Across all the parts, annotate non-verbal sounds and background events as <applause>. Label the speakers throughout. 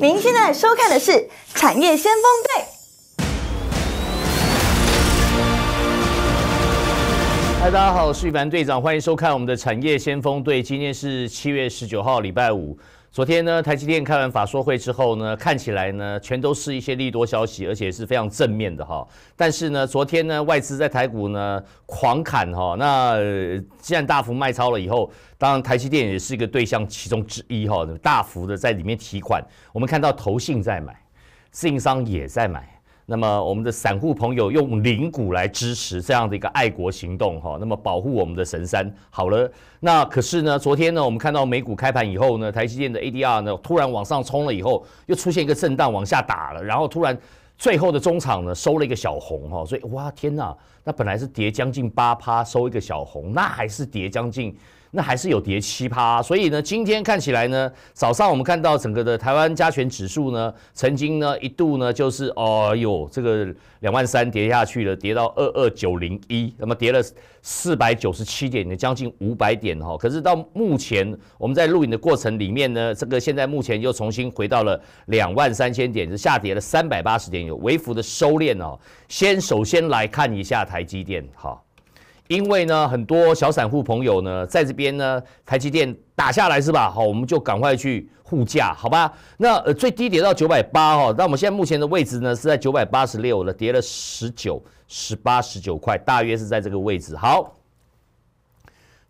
Speaker 1: 您现在收看的是《产业先锋队》。嗨，大家好，我是玉凡队长，欢迎收看我们的《产业先锋队》。今天是七月十九号，礼拜五。昨天呢，台积电开完法说会之后呢，看起来呢，全都是一些利多消息，而且是非常正面的哈。但是呢，昨天呢，外资在台股呢狂砍哈。那既然大幅卖超了以后，当然台积电也是一个对象其中之一哈，大幅的在里面提款。我们看到投信在买，自营商也在买。那么我们的散户朋友用零股来支持这样的一个爱国行动哈，那么保护我们的神山。好了，那可是呢，昨天呢，我们看到美股开盘以后呢，台积电的 ADR 呢突然往上冲了以后，又出现一个震荡往下打了，然后突然最后的中场呢收了一个小红哈，所以哇天哪，那本来是跌将近八趴，收一个小红，那还是跌将近。那还是有跌七趴，所以呢，今天看起来呢，早上我们看到整个的台湾加权指数呢，曾经呢一度呢就是哦哟，这个两万三跌下去了，跌到二二九零一，那么跌了四百九十七点，将近五百点哈。可是到目前我们在录影的过程里面呢，这个现在目前又重新回到了两万三千点，是下跌了三百八十点，有微幅的收敛哦。先首先来看一下台积电哈。因为呢，很多小散户朋友呢，在这边呢，台积电打下来是吧？好，我们就赶快去护驾，好吧？那呃，最低跌到九百八哈，那我们现在目前的位置呢，是在九百八十六了，跌了十九、十八、十九块，大约是在这个位置，好。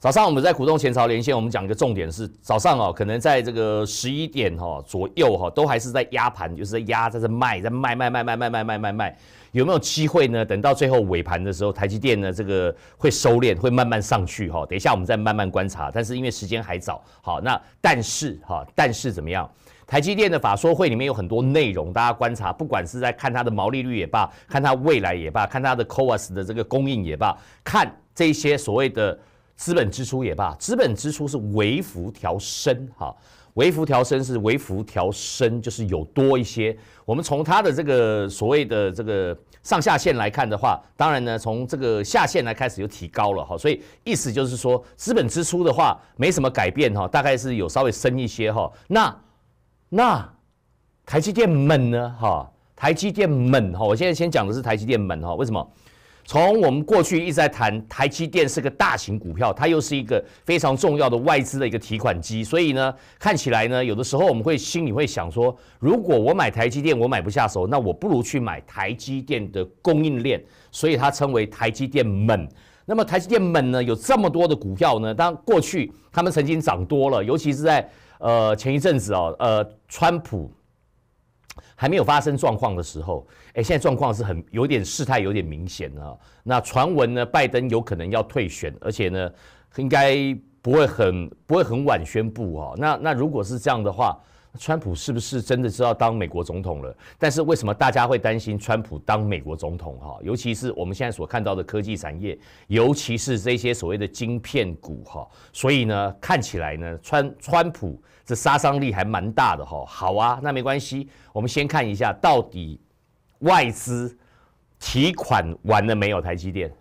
Speaker 1: 早上我们在股东前朝连线，我们讲一个重点是早上哦，可能在这个十一点哈左右哈，都还是在压盘，就是在压，在这卖，在卖卖卖卖卖卖卖卖卖，有没有机会呢？等到最后尾盘的时候，台积电呢这个会收敛，会慢慢上去哈。等一下我们再慢慢观察，但是因为时间还早，好那但是哈，但是怎么样？台积电的法说会里面有很多内容，大家观察，不管是在看它的毛利率也罢，看它未来也罢，看它的 Coas 的这个供应也罢，看这些所谓的。资本支出也罢，资本支出是微幅调升，哈，微幅调升是微幅调升，就是有多一些。我们从它的这个所谓的这个上下限来看的话，当然呢，从这个下限来开始又提高了，哈，所以意思就是说，资本支出的话没什么改变，哈，大概是有稍微深一些，哈。那那台积电猛呢，哈，台积电猛。哈，我现在先讲的是台积电猛。哈，为什么？从我们过去一直在谈台积电是个大型股票，它又是一个非常重要的外资的一个提款机，所以呢，看起来呢，有的时候我们会心里会想说，如果我买台积电我买不下手，那我不如去买台积电的供应链，所以它称为台积电们。那么台积电们呢，有这么多的股票呢，当过去他们曾经涨多了，尤其是在呃前一阵子哦，呃，川普。还没有发生状况的时候，哎，现在状况是很有点事态有点明显了。那传闻呢，拜登有可能要退选，而且呢，应该不会很不会很晚宣布啊。那那如果是这样的话，川普是不是真的知道当美国总统了？但是为什么大家会担心川普当美国总统哈？尤其是我们现在所看到的科技产业，尤其是这些所谓的晶片股哈，所以呢，看起来呢，川川普。这杀伤力还蛮大的哈，好啊，那没关系，我们先看一下到底外资提款完了没有？台积电，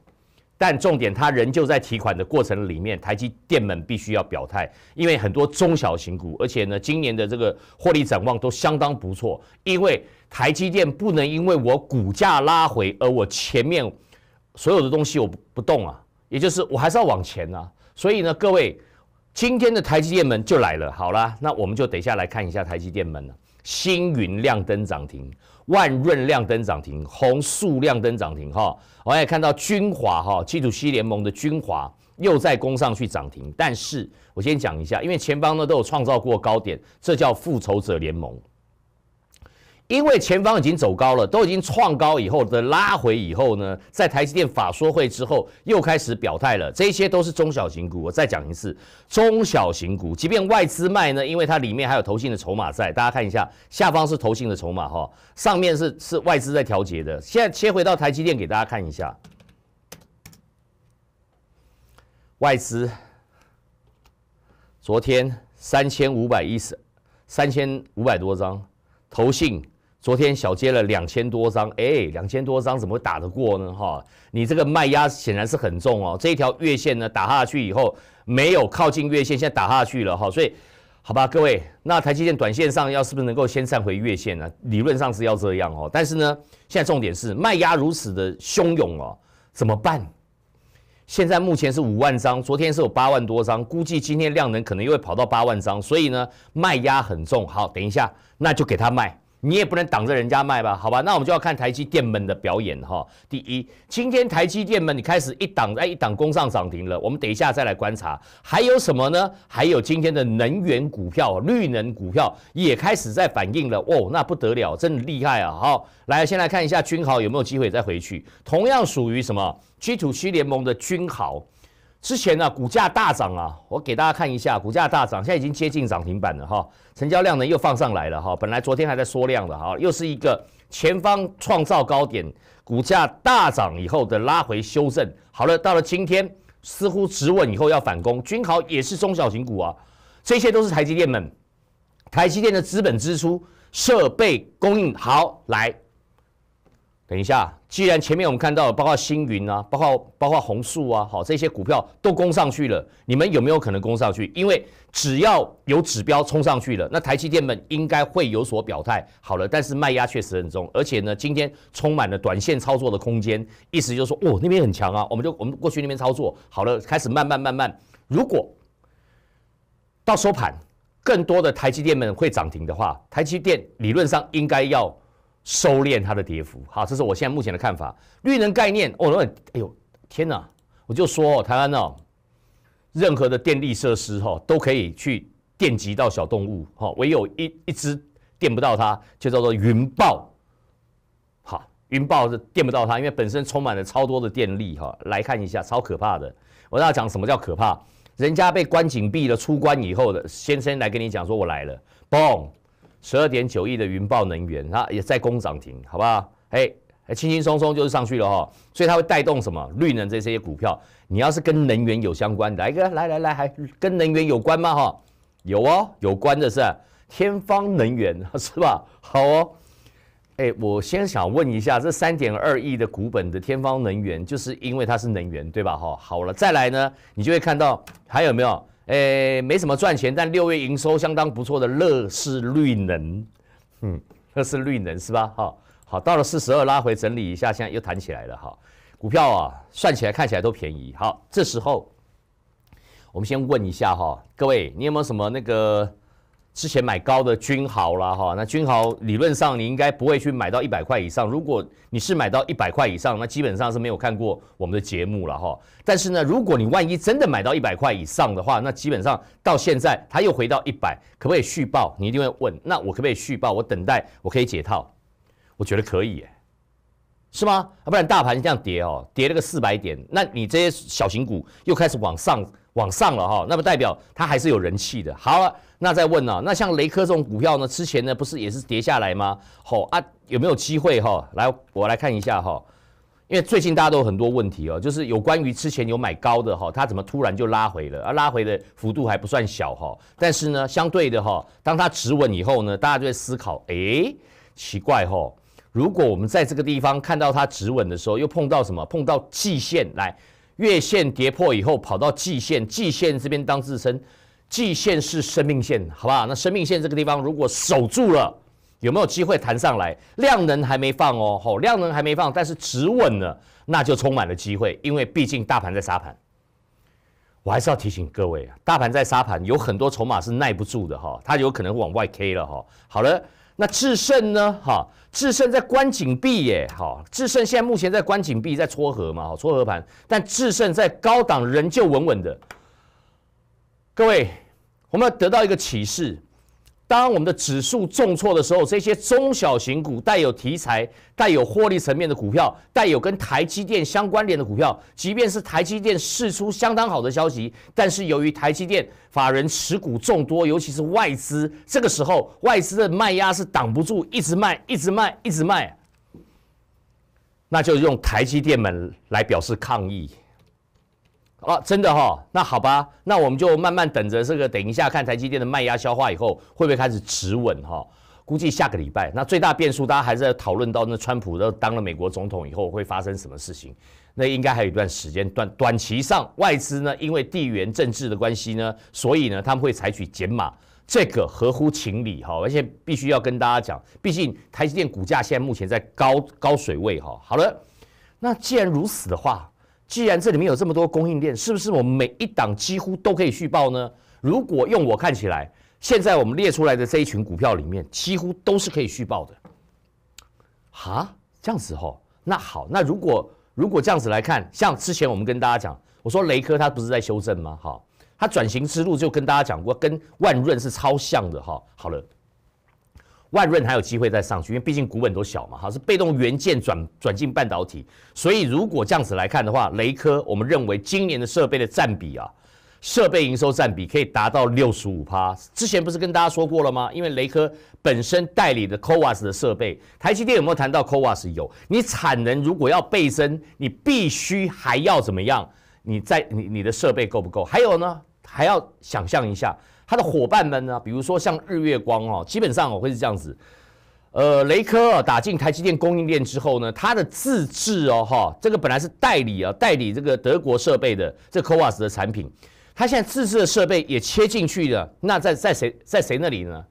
Speaker 1: 但重点它仍旧在提款的过程里面，台积电们必须要表态，因为很多中小型股，而且呢，今年的这个获利展望都相当不错，因为台积电不能因为我股价拉回而我前面所有的东西我不动啊，也就是我还是要往前啊，所以呢，各位。今天的台积电门就来了，好啦，那我们就等一下来看一下台积电门了。星云亮灯涨停，万润亮灯涨停，宏塑亮灯涨停，哈，我也看到君华哈，基础七联盟的君华又在攻上去涨停。但是我先讲一下，因为前方呢都有创造过高点，这叫复仇者联盟。因为前方已经走高了，都已经创高以后的拉回以后呢，在台积电法说会之后又开始表态了，这些都是中小型股。我再讲一次，中小型股，即便外资卖呢，因为它里面还有投信的筹码在。大家看一下，下方是投信的筹码哈，上面是是外资在调节的。现在切回到台积电给大家看一下，外资昨天三千五百一十，三千五百多张投信。昨天小接了两千多张，哎，两千多张怎么会打得过呢？哈，你这个卖压显然是很重哦。这一条月线呢打下去以后，没有靠近月线，现在打下去了哈，所以，好吧，各位，那台积电短线上要是不是能够先站回月线呢？理论上是要这样哦，但是呢，现在重点是卖压如此的汹涌哦，怎么办？现在目前是五万张，昨天是有八万多张，估计今天量能可能又会跑到八万张，所以呢，卖压很重。好，等一下，那就给他卖。你也不能挡着人家卖吧？好吧，那我们就要看台积电们的表演哈。第一，今天台积电们你开始一挡，哎，一挡攻上涨停了。我们等一下再来观察，还有什么呢？还有今天的能源股票、绿能股票也开始在反应了。哦，那不得了，真的厉害啊！好，来先来看一下君豪有没有机会再回去，同样属于什么 G to G 联盟的君豪。之前呢，股价大涨啊，我给大家看一下，股价大涨，现在已经接近涨停板了哈，成交量呢又放上来了哈，本来昨天还在缩量的哈，又是一个前方创造高点，股价大涨以后的拉回修正，好了，到了今天似乎止稳以后要反攻，君豪也是中小型股啊，这些都是台积电们，台积电的资本支出、设备供应好来。等一下，既然前面我们看到，包括星云啊，包括包括红树啊，好，这些股票都攻上去了，你们有没有可能攻上去？因为只要有指标冲上去了，那台积电们应该会有所表态。好了，但是卖压确实很重，而且呢，今天充满了短线操作的空间。意思就是说，哦，那边很强啊，我们就我们过去那边操作。好了，开始慢慢慢慢，如果到收盘，更多的台积电们会涨停的话，台积电理论上应该要。收敛它的跌幅，好，这是我现在目前的看法。绿能概念，哦，哎呦，天哪！我就说，台湾哦，任何的电力设施哈都可以去电击到小动物，哈，唯有一一只电不到它，就叫做云豹。好，云豹是电不到它，因为本身充满了超多的电力哈。来看一下，超可怕的。我跟他讲什么叫可怕，人家被关紧闭了，出关以后的先生来跟你讲说，我来了，嘣！十二点九亿的云豹能源，它也在攻涨停，好不好？哎，轻轻松松就是上去了哈，所以它会带动什么？绿能这些股票，你要是跟能源有相关，来一个，来来来，还跟能源有关吗？哈，有哦，有关的是天方能源，<laughs> 是吧？好哦，哎，我先想问一下，这三点二亿的股本的天方能源，就是因为它是能源，对吧？哈，好了，再来呢，你就会看到还有没有？诶，没什么赚钱，但六月营收相当不错的乐视绿能，嗯，乐视绿能是吧？哈，好，到了四十二拉回整理一下，现在又弹起来了哈。股票啊，算起来看起来都便宜。好，这时候我们先问一下哈，各位，你有没有什么那个？之前买高的君豪了哈，那君豪理论上你应该不会去买到一百块以上。如果你是买到一百块以上，那基本上是没有看过我们的节目了哈。但是呢，如果你万一真的买到一百块以上的话，那基本上到现在它又回到一百，可不可以续报？你一定会问，那我可不可以续报？我等待，我可以解套，我觉得可以哎，是吗？不然大盘这样跌哦，跌了个四百点，那你这些小型股又开始往上。往上了哈，那么代表它还是有人气的。好，那再问了，那像雷科这种股票呢，之前呢不是也是跌下来吗？哦啊，有没有机会哈？来，我来看一下哈。因为最近大家都有很多问题哦，就是有关于之前有买高的哈，它怎么突然就拉回了？啊，拉回的幅度还不算小哈。但是呢，相对的哈，当它止稳以后呢，大家就在思考，哎，奇怪哈。如果我们在这个地方看到它止稳的时候，又碰到什么？碰到季线来。月线跌破以后，跑到季线，季线这边当支撑，季线是生命线，好吧？那生命线这个地方如果守住了，有没有机会弹上来？量能还没放哦，吼，量能还没放，但是止稳了，那就充满了机会，因为毕竟大盘在杀盘。我还是要提醒各位啊，大盘在杀盘，有很多筹码是耐不住的哈，它有可能往外 K 了哈。好了。那智胜呢？哈，智胜在关紧闭耶。好，智胜现在目前在关紧闭，在撮合嘛，好撮合盘。但智胜在高档仍旧稳稳的。各位，我们要得到一个启示。当我们的指数重挫的时候，这些中小型股、带有题材、带有获利层面的股票、带有跟台积电相关联的股票，即便是台积电释出相当好的消息，但是由于台积电法人持股众多，尤其是外资，这个时候外资的卖压是挡不住，一直卖、一直卖、一直卖，那就用台积电们来表示抗议。哦，真的哈，那好吧，那我们就慢慢等着这个，等一下看台积电的卖压消化以后，会不会开始持稳哈？估计下个礼拜，那最大变数，大家还是在讨论到那川普的当了美国总统以后会发生什么事情。那应该还有一段时间，短短期上外资呢，因为地缘政治的关系呢，所以呢他们会采取减码，这个合乎情理哈。而且必须要跟大家讲，毕竟台积电股价现在目前在高高水位哈。好了，那既然如此的话。既然这里面有这么多供应链，是不是我们每一档几乎都可以续报呢？如果用我看起来，现在我们列出来的这一群股票里面，几乎都是可以续报的。哈，这样子吼，那好，那如果如果这样子来看，像之前我们跟大家讲，我说雷科它不是在修正吗？哈，它转型之路就跟大家讲过，跟万润是超像的哈。好了。万润还有机会再上去，因为毕竟股本都小嘛，哈，是被动元件转转进半导体，所以如果这样子来看的话，雷科，我们认为今年的设备的占比啊，设备营收占比可以达到六十五趴。之前不是跟大家说过了吗？因为雷科本身代理的 c o v a s 的设备，台积电有没有谈到 c o v a s 有，你产能如果要倍增，你必须还要怎么样？你在你你的设备够不够？还有呢，还要想象一下。他的伙伴们呢？比如说像日月光哦，基本上哦会是这样子，呃，雷科打进台积电供应链之后呢，它的自制哦哈，这个本来是代理啊，代理这个德国设备的这科 o 斯 a s 的产品，它现在自制的设备也切进去了。那在在谁在谁那里呢？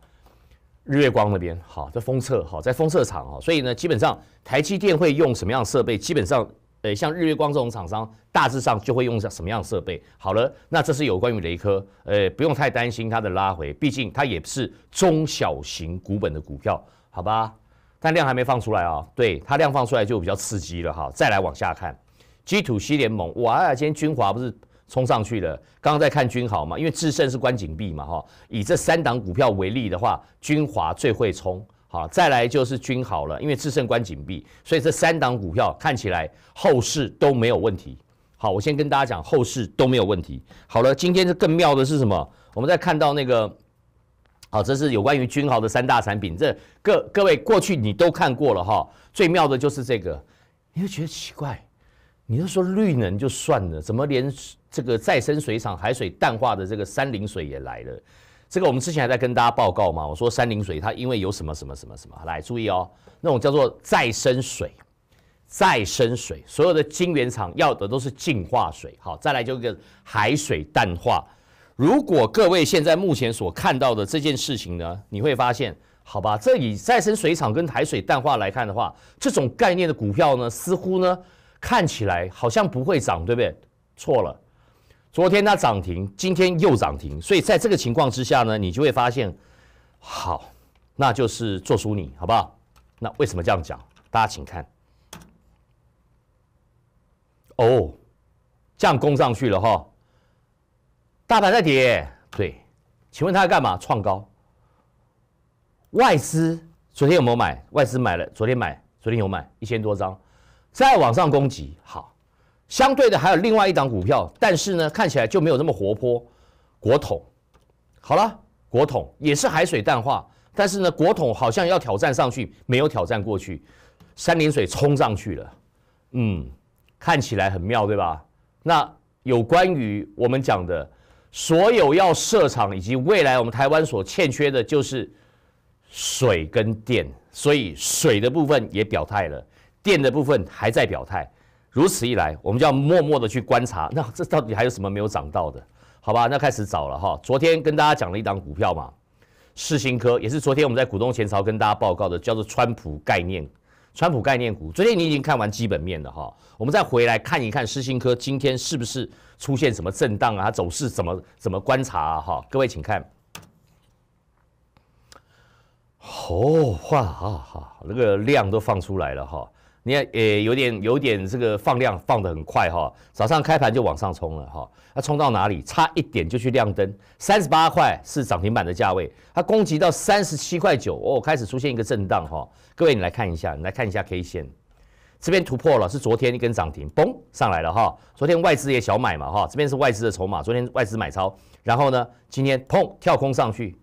Speaker 1: 日月光那边好，在封测好，在封测厂啊。所以呢，基本上台积电会用什么样的设备？基本上。呃，像日月光这种厂商，大致上就会用上什么样的设备？好了，那这是有关于雷科，呃，不用太担心它的拉回，毕竟它也是中小型股本的股票，好吧？但量还没放出来啊，对，它量放出来就比较刺激了哈。再来往下看，GTC 联盟，哇，今天军华不是冲上去了？刚刚在看军豪嘛，因为智胜是关紧闭嘛哈。以这三档股票为例的话，军华最会冲。好，再来就是君豪了，因为制胜关紧闭，所以这三档股票看起来后市都没有问题。好，我先跟大家讲后市都没有问题。好了，今天这更妙的是什么？我们在看到那个，好，这是有关于君豪的三大产品，这各各位过去你都看过了哈。最妙的就是这个，你会觉得奇怪，你都说绿能就算了，怎么连这个再生水厂、海水淡化的这个三林水也来了？这个我们之前还在跟大家报告嘛，我说山林水它因为有什么什么什么什么，来注意哦，那种叫做再生水，再生水所有的晶圆厂要的都是净化水，好，再来就一个海水淡化。如果各位现在目前所看到的这件事情呢，你会发现，好吧，这以再生水厂跟海水淡化来看的话，这种概念的股票呢，似乎呢看起来好像不会涨，对不对？错了。昨天它涨停，今天又涨停，所以在这个情况之下呢，你就会发现，好，那就是做输你好不好？那为什么这样讲？大家请看，哦，这样攻上去了哈，大盘在跌，对，请问它干嘛？创高？外资昨天有没有买？外资买了，昨天买，昨天有买一千多张，再往上攻击，好。相对的还有另外一档股票，但是呢看起来就没有那么活泼。国统，好了，国统也是海水淡化，但是呢国统好像要挑战上去，没有挑战过去。三菱水冲上去了，嗯，看起来很妙，对吧？那有关于我们讲的，所有要设厂以及未来我们台湾所欠缺的就是水跟电，所以水的部分也表态了，电的部分还在表态。如此一来，我们就要默默的去观察，那这到底还有什么没有涨到的？好吧，那开始找了哈。昨天跟大家讲了一档股票嘛，世新科也是昨天我们在股东前朝跟大家报告的，叫做川普概念，川普概念股。昨天你已经看完基本面了哈，我们再回来看一看世新科今天是不是出现什么震荡啊？它走势怎么怎么观察啊？哈，各位请看，哦，哇哈哈，那个量都放出来了哈。你看，也有点有点这个放量放得很快哈，早上开盘就往上冲了哈，它冲到哪里？差一点就去亮灯，三十八块是涨停板的价位，它攻击到三十七块九哦，开始出现一个震荡哈。各位，你来看一下，你来看一下 K 线，这边突破了，是昨天一根涨停，嘣上来了哈。昨天外资也小买嘛哈，这边是外资的筹码，昨天外资买超，然后呢，今天砰跳空上去，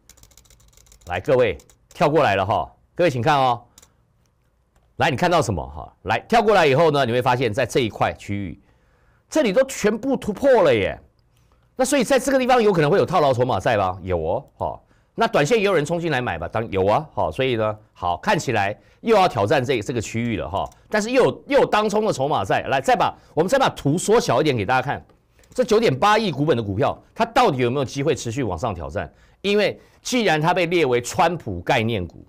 Speaker 1: 来各位跳过来了哈，各位请看哦。来，你看到什么哈？来跳过来以后呢，你会发现在这一块区域，这里都全部突破了耶。那所以在这个地方有可能会有套牢筹码在吧？有哦，哈。那短线也有人冲进来买吧？当有啊，好。所以呢，好看起来又要挑战这这个区域了哈。但是又有又有当冲的筹码在，来再把我们再把图缩小一点给大家看，这九点八亿股本的股票，它到底有没有机会持续往上挑战？因为既然它被列为川普概念股。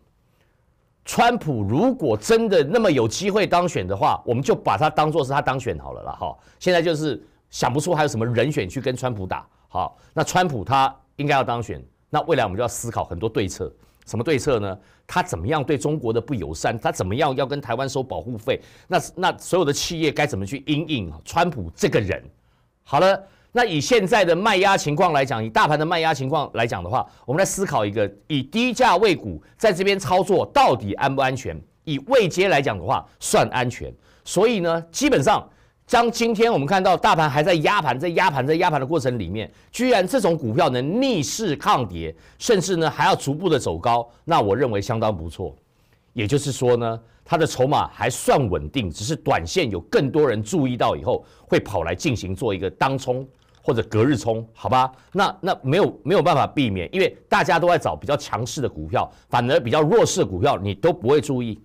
Speaker 1: 川普如果真的那么有机会当选的话，我们就把他当做是他当选好了啦。哈。现在就是想不出还有什么人选去跟川普打。好，那川普他应该要当选，那未来我们就要思考很多对策。什么对策呢？他怎么样对中国的不友善？他怎么样要跟台湾收保护费？那那所有的企业该怎么去应应川普这个人？好了。那以现在的卖压情况来讲，以大盘的卖压情况来讲的话，我们来思考一个以低价位股在这边操作到底安不安全？以未接来讲的话，算安全。所以呢，基本上，将今天我们看到大盘还在压盘，在压盘，在压盘的过程里面，居然这种股票能逆势抗跌，甚至呢还要逐步的走高，那我认为相当不错。也就是说呢，它的筹码还算稳定，只是短线有更多人注意到以后，会跑来进行做一个当冲。或者隔日冲，好吧，那那没有没有办法避免，因为大家都在找比较强势的股票，反而比较弱势的股票你都不会注意。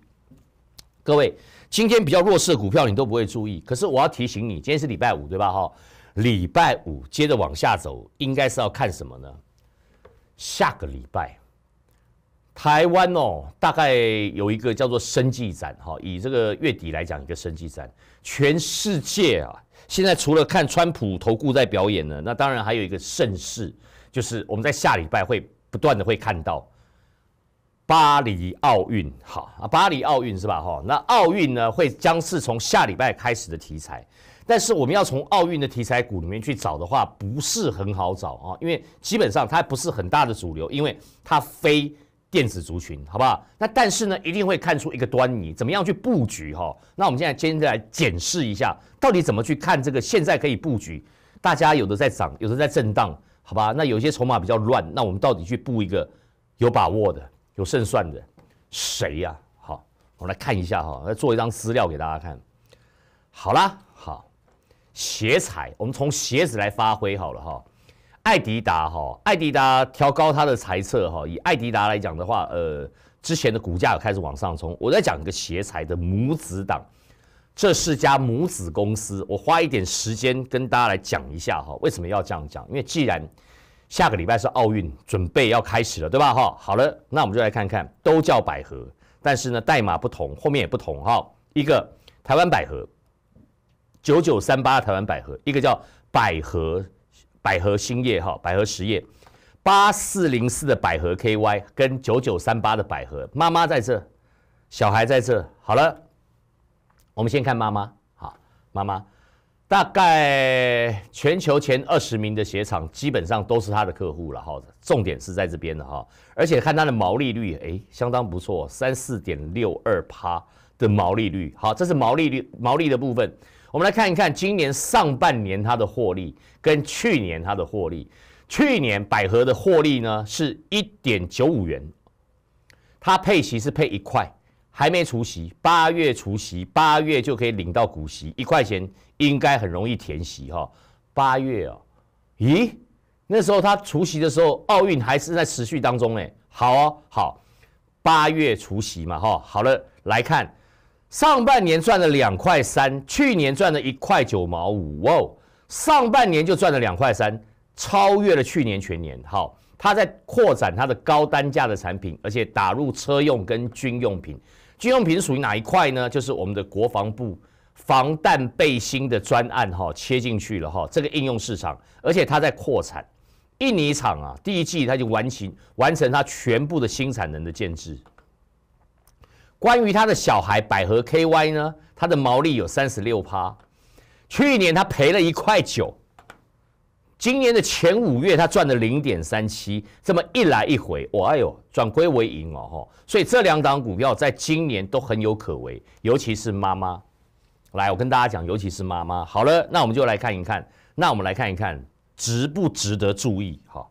Speaker 1: 各位，今天比较弱势的股票你都不会注意，可是我要提醒你，今天是礼拜五，对吧？哈，礼拜五接着往下走，应该是要看什么呢？下个礼拜，台湾哦，大概有一个叫做升技展，哈，以这个月底来讲一个升技展，全世界啊。现在除了看川普投顾在表演呢，那当然还有一个盛事，就是我们在下礼拜会不断的会看到巴黎奥运，好啊，巴黎奥运是吧？哈，那奥运呢会将是从下礼拜开始的题材，但是我们要从奥运的题材股里面去找的话，不是很好找啊，因为基本上它不是很大的主流，因为它非。电子族群，好不好？那但是呢，一定会看出一个端倪，怎么样去布局哈？那我们现在接着来检视一下，到底怎么去看这个？现在可以布局，大家有的在涨，有的在震荡，好吧？那有些筹码比较乱，那我们到底去布一个有把握的、有胜算的谁呀？好，我们来看一下哈，来做一张资料给大家看。好啦，好，鞋材，我们从鞋子来发挥好了哈。艾迪达哈，艾迪达调高它的裁测哈。以艾迪达来讲的话，呃，之前的股价开始往上冲。我在讲一个鞋材的母子档，这是家母子公司。我花一点时间跟大家来讲一下哈，为什么要这样讲？因为既然下个礼拜是奥运准备要开始了，对吧？哈，好了，那我们就来看看，都叫百合，但是呢代码不同，后面也不同哈。一个台湾百合九九三八，台湾百合，一个叫百合。百合新业哈，百合实业，八四零四的百合 KY 跟九九三八的百合，妈妈在这，小孩在这，好了，我们先看妈妈，好，妈妈，大概全球前二十名的鞋厂基本上都是他的客户了哈，重点是在这边的哈，而且看它的毛利率，哎，相当不错，三四点六二趴的毛利率，好，这是毛利率毛利的部分。我们来看一看今年上半年它的获利跟去年它的获利。去年百合的获利呢是1.95元，它配息是配一块，还没除息，八月除息，八月就可以领到股息一块钱，应该很容易填息哈。八月哦，咦，那时候它除息的时候，奥运还是在持续当中哎。好哦，好，八月除息嘛哈，好了来看。上半年赚了两块三，去年赚了一块九毛五哦，上半年就赚了两块三，超越了去年全年。好，它在扩展它的高单价的产品，而且打入车用跟军用品。军用品属于哪一块呢？就是我们的国防部防弹背心的专案，哈，切进去了哈，这个应用市场，而且它在扩产，印尼厂啊，第一季它就完成完成它全部的新产能的建置。关于他的小孩百合 KY 呢，他的毛利有三十六趴，去年他赔了一块九，今年的前五月他赚了零点三七，这么一来一回，哇呦，转亏为盈哦哈，所以这两档股票在今年都很有可为，尤其是妈妈，来，我跟大家讲，尤其是妈妈，好了，那我们就来看一看，那我们来看一看，值不值得注意？好。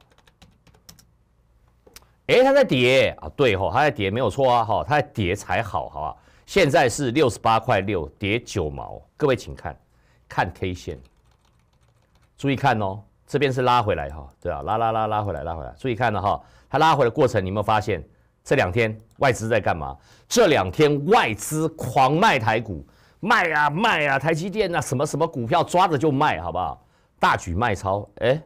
Speaker 1: 哎，它在跌啊，对吼，它在跌，没有错啊，哈，它在跌才好，好吧？现在是六十八块六，跌九毛。各位请看，看 K 线，注意看哦，这边是拉回来哈，对啊，拉拉拉拉回来，拉回来，注意看了哈，它拉回的过程，你有没有发现？这两天外资在干嘛？这两天外资狂卖台股，卖啊卖啊，台积电啊，什么什么股票抓着就卖，好不好？大举卖超。哎，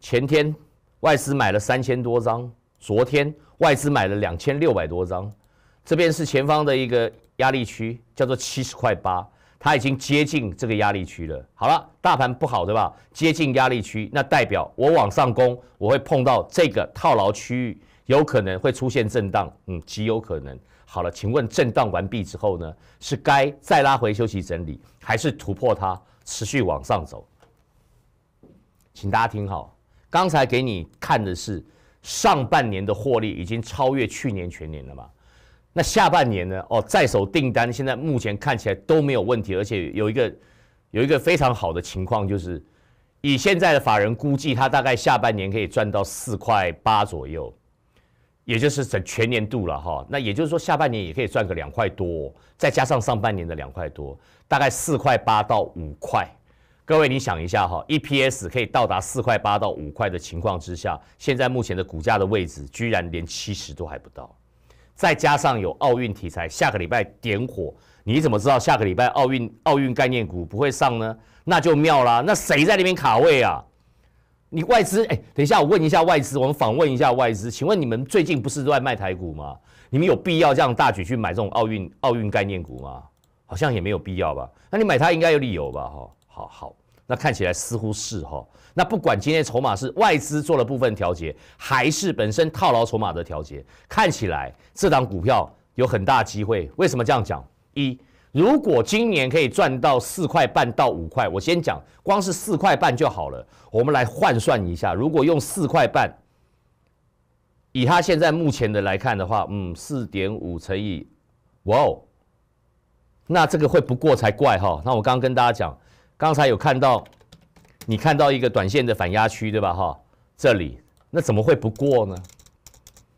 Speaker 1: 前天外资买了三千多张。昨天外资买了两千六百多张，这边是前方的一个压力区，叫做七十块八，它已经接近这个压力区了。好了，大盘不好对吧？接近压力区，那代表我往上攻，我会碰到这个套牢区域，有可能会出现震荡，嗯，极有可能。好了，请问震荡完毕之后呢？是该再拉回休息整理，还是突破它持续往上走？请大家听好，刚才给你看的是。上半年的获利已经超越去年全年了嘛？那下半年呢？哦，在手订单现在目前看起来都没有问题，而且有一个有一个非常好的情况，就是以现在的法人估计，他大概下半年可以赚到四块八左右，也就是整全年度了哈。那也就是说，下半年也可以赚个两块多，再加上上半年的两块多，大概四块八到五块。各位，你想一下哈，EPS 可以到达四块八到五块的情况之下，现在目前的股价的位置居然连七十都还不到，再加上有奥运题材，下个礼拜点火，你怎么知道下个礼拜奥运奥运概念股不会上呢？那就妙啦，那谁在那边卡位啊？你外资，哎，等一下我问一下外资，我们访问一下外资，请问你们最近不是都在卖台股吗？你们有必要这样大举去买这种奥运奥运概念股吗？好像也没有必要吧？那你买它应该有理由吧，哈。好好，那看起来似乎是哈，那不管今天筹码是外资做了部分调节，还是本身套牢筹码的调节，看起来这档股票有很大机会。为什么这样讲？一，如果今年可以赚到四块半到五块，我先讲，光是四块半就好了。我们来换算一下，如果用四块半，以他现在目前的来看的话，嗯，四点五乘以，哇哦，那这个会不过才怪哈。那我刚刚跟大家讲。刚才有看到，你看到一个短线的反压区，对吧？哈，这里那怎么会不过呢？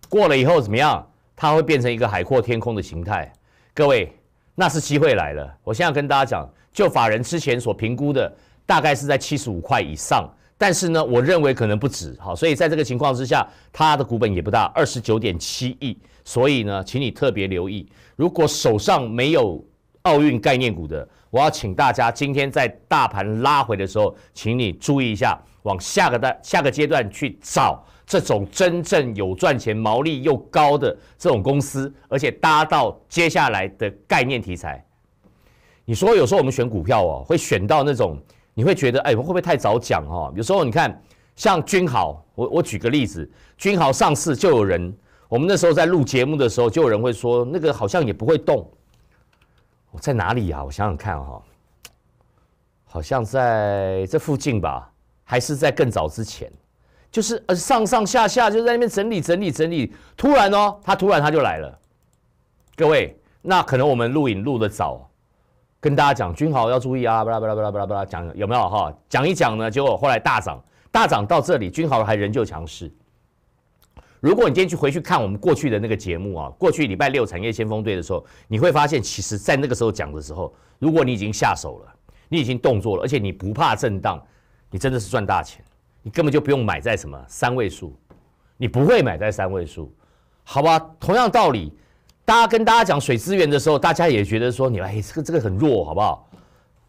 Speaker 1: 过了以后怎么样？它会变成一个海阔天空的形态。各位，那是机会来了。我现在跟大家讲，就法人之前所评估的，大概是在七十五块以上，但是呢，我认为可能不止。好，所以在这个情况之下，它的股本也不大，二十九点七亿。所以呢，请你特别留意，如果手上没有。奥运概念股的，我要请大家今天在大盘拉回的时候，请你注意一下，往下个大下个阶段去找这种真正有赚钱、毛利又高的这种公司，而且搭到接下来的概念题材。你说，有时候我们选股票哦，会选到那种你会觉得，哎，会不会太早讲哦？有时候你看，像君豪，我我举个例子，君豪上市就有人，我们那时候在录节目的时候，就有人会说，那个好像也不会动。我在哪里呀？我想想看哈，好像在这附近吧，还是在更早之前？就是呃上上下下就在那边整理整理整理，突然哦，他突然他就来了。各位，那可能我们录影录的早，跟大家讲，君豪要注意啊！巴拉巴拉巴拉巴拉巴拉，讲有没有哈？讲一讲呢，结果后来大涨，大涨到这里，君豪还仍旧强势。如果你今天去回去看我们过去的那个节目啊，过去礼拜六产业先锋队的时候，你会发现，其实，在那个时候讲的时候，如果你已经下手了，你已经动作了，而且你不怕震荡，你真的是赚大钱，你根本就不用买在什么三位数，你不会买在三位数，好吧？同样道理，大家跟大家讲水资源的时候，大家也觉得说你哎，这个这个很弱，好不好？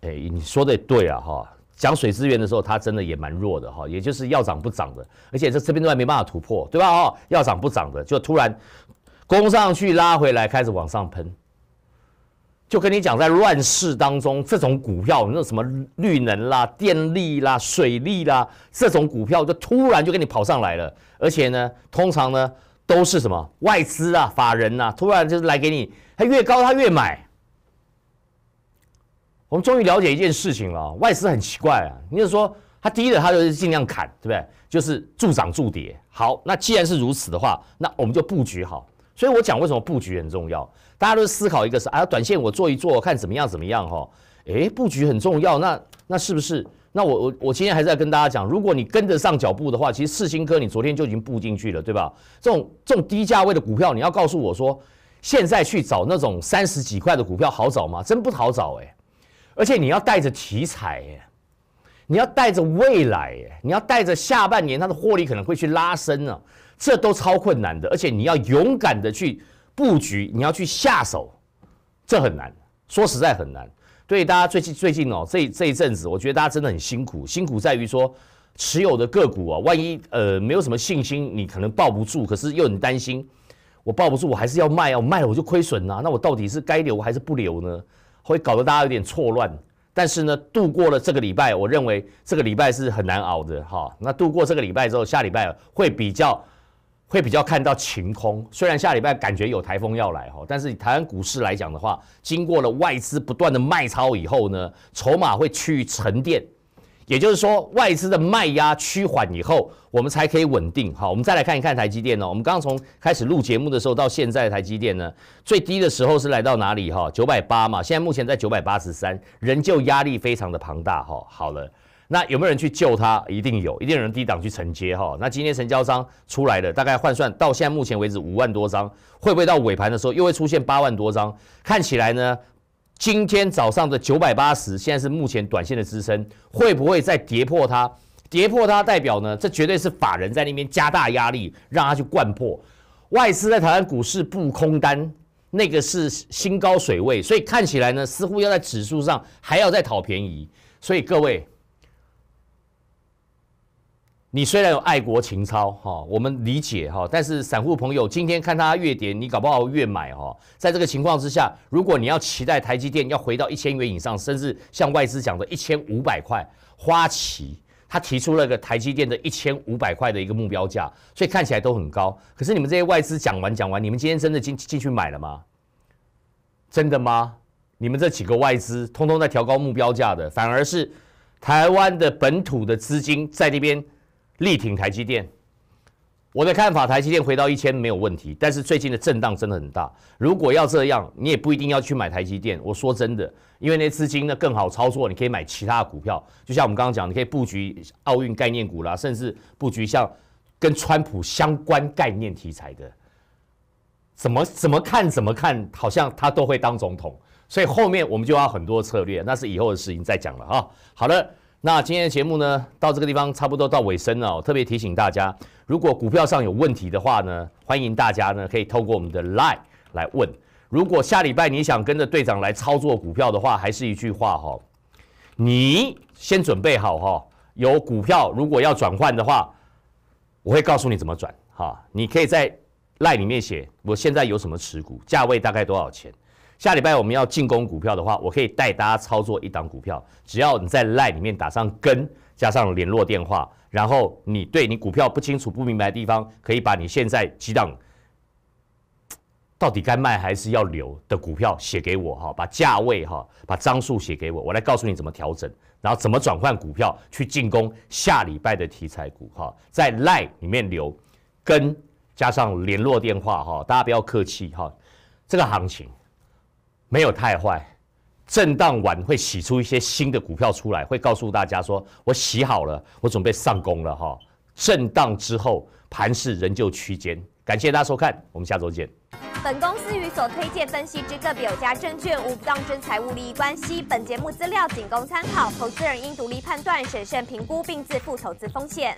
Speaker 1: 哎，你说的也对啊，哈。讲水资源的时候，它真的也蛮弱的哈，也就是要涨不涨的，而且这这边都还没办法突破，对吧？哈，要涨不涨的，就突然攻上去拉回来，开始往上喷。就跟你讲，在乱世当中，这种股票，那什么绿能啦、电力啦、水利啦，这种股票就突然就给你跑上来了，而且呢，通常呢都是什么外资啊、法人啊，突然就是来给你，它越高它越买。我们终于了解一件事情了，外资很奇怪啊！你就是说它低的，它就尽量砍，对不对？就是助涨助跌。好，那既然是如此的话，那我们就布局好。所以我讲为什么布局很重要，大家都思考一个是啊，短线我做一做，看怎么样怎么样哈。哎，布局很重要。那那是不是？那我我我今天还是要跟大家讲，如果你跟得上脚步的话，其实四新科你昨天就已经步进去了，对吧？这种这种低价位的股票，你要告诉我说，现在去找那种三十几块的股票好找吗？真不好找哎。而且你要带着题材，你要带着未来，你要带着下半年它的获利可能会去拉升呢，这都超困难的。而且你要勇敢的去布局，你要去下手，这很难，说实在很难。所以大家最近最近哦，这这一阵子，我觉得大家真的很辛苦。辛苦在于说，持有的个股啊，万一呃没有什么信心，你可能抱不住。可是又很担心，我抱不住，我还是要卖啊，我卖了我就亏损啊，那我到底是该留还是不留呢？会搞得大家有点错乱，但是呢，度过了这个礼拜，我认为这个礼拜是很难熬的哈。那度过这个礼拜之后，下礼拜会比较会比较看到晴空。虽然下礼拜感觉有台风要来哈，但是台湾股市来讲的话，经过了外资不断的卖超以后呢，筹码会去沉淀。也就是说，外资的卖压趋缓以后，我们才可以稳定。好，我们再来看一看台积电呢。我们刚刚从开始录节目的时候到现在，台积电呢最低的时候是来到哪里？哈，九百八嘛。现在目前在九百八十三，仍旧压力非常的庞大。哈，好了，那有没有人去救它？一定有，一定有人低档去承接。哈，那今天成交商出来了，大概换算到现在目前为止五万多张，会不会到尾盘的时候又会出现八万多张？看起来呢？今天早上的九百八十，现在是目前短线的支撑，会不会再跌破它？跌破它代表呢？这绝对是法人在那边加大压力，让它去灌破。外资在台湾股市布空单，那个是新高水位，所以看起来呢，似乎要在指数上还要再讨便宜。所以各位。你虽然有爱国情操哈，我们理解哈，但是散户朋友今天看它越跌，你搞不好越买哈。在这个情况之下，如果你要期待台积电要回到一千元以上，甚至像外资讲的一千五百块，花旗他提出了个台积电的一千五百块的一个目标价，所以看起来都很高。可是你们这些外资讲完讲完，你们今天真的进进去买了吗？真的吗？你们这几个外资通通在调高目标价的，反而是台湾的本土的资金在那边。力挺台积电，我的看法，台积电回到一千没有问题，但是最近的震荡真的很大。如果要这样，你也不一定要去买台积电。我说真的，因为那资金呢更好操作，你可以买其他的股票。就像我们刚刚讲，你可以布局奥运概念股啦，甚至布局像跟川普相关概念题材的。怎么怎么看怎么看，好像他都会当总统，所以后面我们就要很多策略，那是以后的事情再讲了哈。好了。那今天的节目呢，到这个地方差不多到尾声了。特别提醒大家，如果股票上有问题的话呢，欢迎大家呢可以透过我们的赖来问。如果下礼拜你想跟着队长来操作股票的话，还是一句话哈，你先准备好哈。有股票如果要转换的话，我会告诉你怎么转哈。你可以在赖里面写，我现在有什么持股，价位大概多少钱。下礼拜我们要进攻股票的话，我可以带大家操作一档股票。只要你在 Line 里面打上跟，加上联络电话，然后你对你股票不清楚、不明白的地方，可以把你现在几档 <tsk> 到底该卖还是要留的股票写给我哈，把价位哈，把张数写给我，我来告诉你怎么调整，然后怎么转换股票去进攻下礼拜的题材股哈。在 Line 里面留跟加上联络电话哈，大家不要客气哈。这个行情。没有太坏，震荡完会洗出一些新的股票出来，会告诉大家说，我洗好了，我准备上攻了哈。震荡之后，盘势仍旧区间。感谢大家收看，我们下周见。本公司与所推荐分析之个别有价证券无不当之财务利益关系，本节目资料仅供参考，投资人应独立判断、审慎评估并自负投资风险。